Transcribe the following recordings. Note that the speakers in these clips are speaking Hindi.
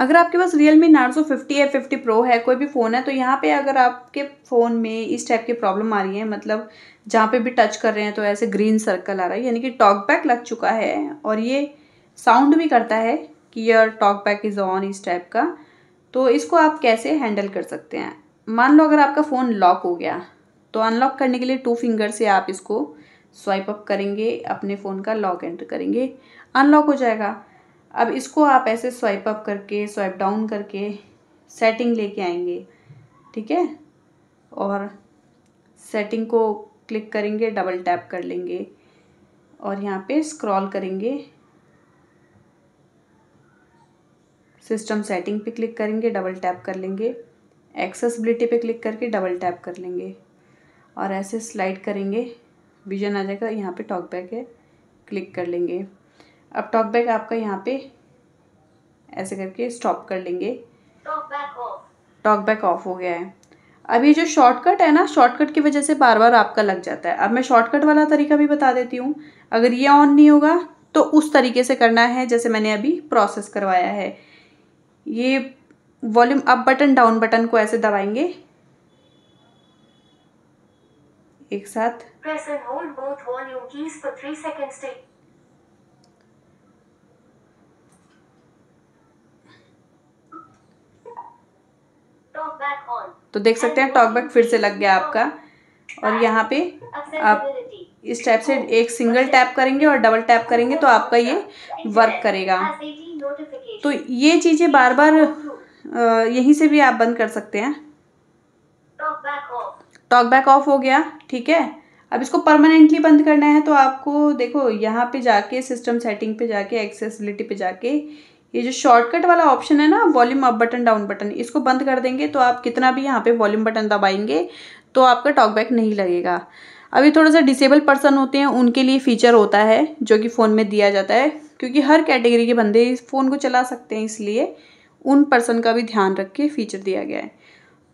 अगर आपके पास रियल मी नार्सो फिफ्टी है फिफ्टी प्रो है कोई भी फ़ोन है तो यहाँ पे अगर आपके फ़ोन में इस टाइप की प्रॉब्लम आ रही है मतलब जहाँ पे भी टच कर रहे हैं तो ऐसे ग्रीन सर्कल आ रहा है यानी कि टॉक बैक लग चुका है और ये साउंड भी करता है कि your talk back is on इस टाइप का तो इसको आप कैसे हैंडल कर सकते हैं मान लो अगर आपका फ़ोन लॉक हो गया तो अनलॉक करने के लिए टू फिंगर से आप इसको स्वाइप अप करेंगे अपने फ़ोन का लॉक एंटर करेंगे अनलॉक हो जाएगा अब इसको आप ऐसे स्वाइप अप करके स्वाइप डाउन करके सेटिंग लेके आएंगे ठीक है और सेटिंग को क्लिक करेंगे डबल टैप कर लेंगे और यहाँ पे स्क्रॉल करेंगे सिस्टम सेटिंग पे क्लिक करेंगे डबल टैप कर लेंगे एक्सेसबिलिटी पे क्लिक करके डबल टैप कर लेंगे और ऐसे स्लाइड करेंगे विजन आ जाएगा यहाँ पे टॉक बैक है क्लिक कर लेंगे अब टॉप बैक आपका यहाँ पे ऐसे करके स्टॉप कर लेंगे टॉक बैक ऑफ हो गया है अब ये जो शॉर्टकट है ना शॉर्टकट की वजह से बार बार आपका लग जाता है अब मैं शॉर्टकट वाला तरीका भी बता देती हूँ अगर ये ऑन नहीं होगा तो उस तरीके से करना है जैसे मैंने अभी प्रोसेस करवाया है ये volume up button down button को ऐसे दबाएंगे एक साथ press and hold both volume keys for 3 seconds take तो देख सकते हैं टॉक बैग फिर से लग गया आपका और यहाँ पे आप इस टाइप से एक सिंगल टैप करेंगे और डबल टैप करेंगे तो आपका ये वर्क करेगा तो ये चीज़ें बार बार यहीं से भी आप बंद कर सकते हैं टॉक बैक ऑफ हो गया ठीक है अब इसको परमानेंटली बंद करना है तो आपको देखो यहाँ पे जाके सिस्टम सेटिंग पे जाके एक्सेसिबिलिटी पे जाके ये जो शॉर्टकट वाला ऑप्शन है ना volume up button down button इसको बंद कर देंगे तो आप कितना भी यहाँ पे वॉल्यूम बटन दबाएंगे तो आपका टॉकबैक नहीं लगेगा अभी थोड़ा सा डिसेबल पर्सन होते हैं उनके लिए फ़ीचर होता है जो कि फ़ोन में दिया जाता है क्योंकि हर कैटेगरी के बंदे इस फ़ोन को चला सकते हैं इसलिए उन पर्सन का भी ध्यान रख के फ़ीचर दिया गया है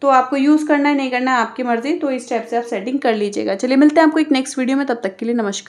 तो आपको यूज़ करना है नहीं करना है आपकी मर्ज़ी तो इस टाइप से आप सेटिंग कर लीजिएगा चलिए मिलते हैं आपको एक नेक्स्ट वीडियो में तब तक के लिए नमस्कार